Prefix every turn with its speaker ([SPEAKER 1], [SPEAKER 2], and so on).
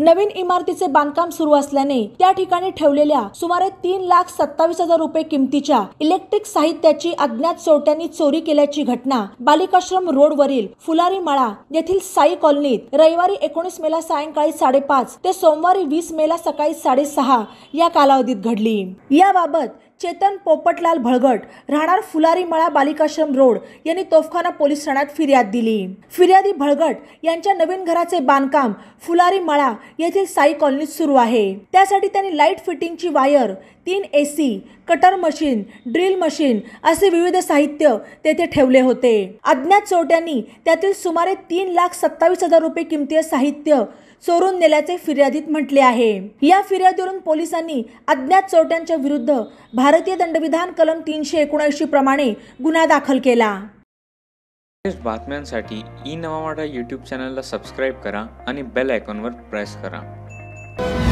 [SPEAKER 1] नवीन इमारतीचे बांधकाम सुरू असल्याने त्या ठिकाणी ठेवलेल्या सुमारे तीन लाख सत्तावीस हजार रुपये किमतीच्या इलेक्ट्रिक साहित्याची अज्ञात चोरट्यांनी चोरी केल्याची घटना बालिकाश्रम रोडवरील फुलारी माळा येथील साई कॉलनीत रविवारी एकोणीस मेला सायंकाळी साडेपाच ते सोमवारी वीस मेला सकाळी साडेसहा या कालावधीत घडली याबाबत चेतन पोपटलाल भळगट राहणार फुलारी मळा बालिकाश्रम रोड यांनी तोफखाना पोलीस ठाण्यात फिर्याद दिली फिर्यादी भळगट यांच्या नवीन घराचे बांधकाम फुलारी मळा येथील साई कॉलनीत सुरू आहे त्यासाठी त्यांनी लाईट फिटिंगची वायर तीन A C cutter machine drill machine असे विविध साहित्य तेथे ठेवले होते अज्ञात चोरट्यांनी त्यातील सुमारे तीन लाख सत्तावीस हजार रुपये किमतीचे साहित्य चोरून नेल्याचे फिर्यादीत म्हटले आहे या फिर्यादीवरून पोलिसांनी अज्ञात चोरट्यांच्या विरुद्ध भारतीय दंडविधान कलम तीनशे एकोणऐंशी प्रमाणे गुन्हा दाखल केला
[SPEAKER 2] बातम्यांसाठी ई नवा यूट्यूब चॅनलला सबस्क्राईब करा आणि बेल आयकॉनवर प्रेस करा